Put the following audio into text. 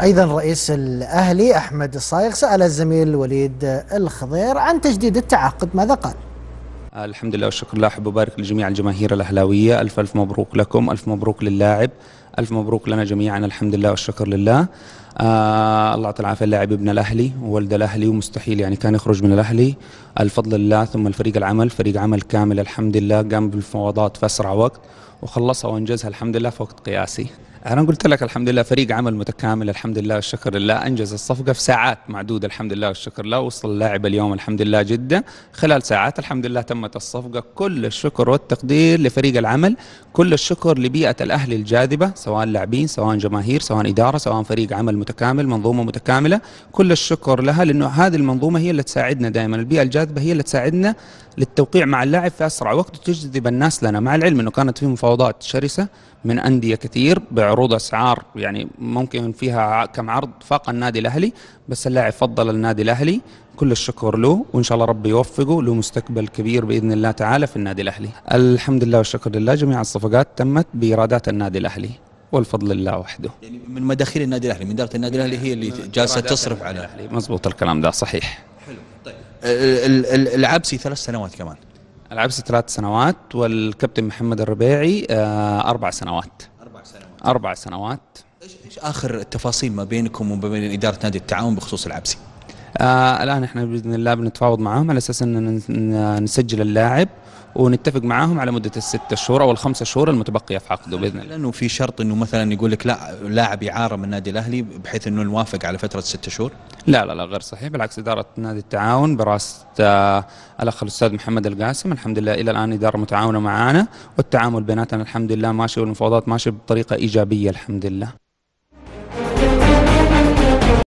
أيضا رئيس الأهلي أحمد الصايغ سأل الزميل وليد الخضير عن تجديد التعاقد ماذا قال؟ الحمد لله والشكر لله أحب أبارك لجميع الجماهير الأهلاوية ألف ألف مبروك لكم ألف مبروك للاعب ألف مبروك لنا جميعا الحمد لله والشكر لله آه الله يعطي العافية اللاعب ابن الأهلي وولد الأهلي ومستحيل يعني كان يخرج من الأهلي الفضل لله ثم الفريق العمل فريق عمل كامل الحمد لله قام بالمفاوضات في أسرع وقت وخلصها وانجزها الحمد لله في وقت قياسي انا قلت لك الحمد لله فريق عمل متكامل الحمد لله والشكر لله انجز الصفقه في ساعات معدوده الحمد لله والشكر لله وصل اللاعب اليوم الحمد لله جدا خلال ساعات الحمد لله تمت الصفقه كل الشكر والتقدير لفريق العمل كل الشكر لبيئه الاهلي الجاذبه سواء لاعبين سواء جماهير سواء اداره سواء فريق عمل متكامل منظومه متكامله كل الشكر لها لانه هذه المنظومه هي اللي تساعدنا دائما البيئه الجاذبه هي اللي تساعدنا للتوقيع مع اللاعب في اسرع وقت وتجذب الناس لنا مع العلم انه كانت في مفاوضات شرسه من انديه كثير بعروض اسعار يعني ممكن فيها كم عرض فاق النادي الاهلي بس اللاعب فضل النادي الاهلي كل الشكر له وان شاء الله ربي يوفقه له مستقبل كبير باذن الله تعالى في النادي الاهلي. الحمد لله والشكر لله جميع الصفقات تمت بايرادات النادي الاهلي. والفضل لله وحده يعني من مداخيل النادي الاهلي من اداره النادي الاهلي هي اللي جالسه تصرف على الاهلي مضبوط الكلام ده صحيح حلو طيب العبسي ثلاث سنوات كمان العبسي ثلاث سنوات والكابتن محمد الربيعي آه، اربع سنوات اربع سنوات اربع سنوات ايش اخر التفاصيل ما بينكم وما بين اداره نادي التعاون بخصوص العبسي؟ آه الان احنا باذن الله بنتفاوض معاهم على اساس ان نسجل اللاعب ونتفق معاهم على مده الست شهور او الخمسه شهور المتبقيه في عقده باذن الله. لانه في شرط انه مثلا يقول لك لا لاعب اعاره من النادي الاهلي بحيث انه نوافق على فتره ست شهور؟ لا لا لا غير صحيح بالعكس اداره نادي التعاون براس آه الاخ الاستاذ محمد القاسم الحمد لله الى الان اداره متعاونه معانا والتعامل بيناتنا الحمد لله ماشي والمفاوضات ماشيه بطريقه ايجابيه الحمد لله.